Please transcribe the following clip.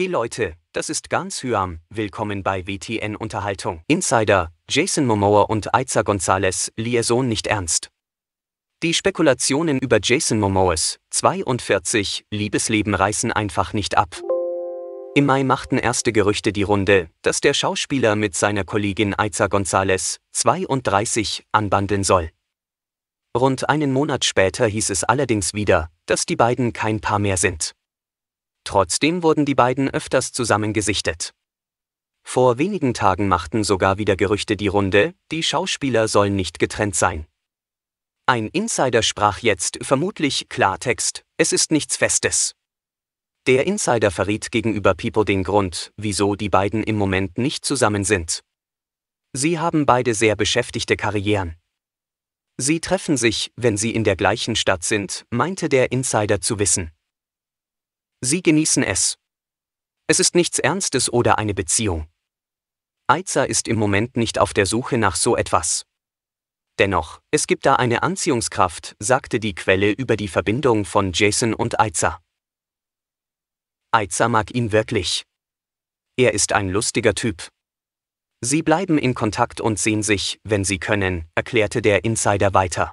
Hey Leute, das ist ganz Hyam, willkommen bei WTN Unterhaltung. Insider, Jason Momoa und Aiza Gonzalez, Liaison nicht ernst. Die Spekulationen über Jason Momoas, 42, Liebesleben reißen einfach nicht ab. Im Mai machten erste Gerüchte die Runde, dass der Schauspieler mit seiner Kollegin Aiza Gonzalez, 32, anbandeln soll. Rund einen Monat später hieß es allerdings wieder, dass die beiden kein Paar mehr sind. Trotzdem wurden die beiden öfters zusammengesichtet. Vor wenigen Tagen machten sogar wieder Gerüchte die Runde, die Schauspieler sollen nicht getrennt sein. Ein Insider sprach jetzt vermutlich Klartext, es ist nichts Festes. Der Insider verriet gegenüber People den Grund, wieso die beiden im Moment nicht zusammen sind. Sie haben beide sehr beschäftigte Karrieren. Sie treffen sich, wenn sie in der gleichen Stadt sind, meinte der Insider zu wissen. Sie genießen es. Es ist nichts Ernstes oder eine Beziehung. Eizer ist im Moment nicht auf der Suche nach so etwas. Dennoch, es gibt da eine Anziehungskraft, sagte die Quelle über die Verbindung von Jason und Eizer. Eizer mag ihn wirklich. Er ist ein lustiger Typ. Sie bleiben in Kontakt und sehen sich, wenn sie können, erklärte der Insider weiter.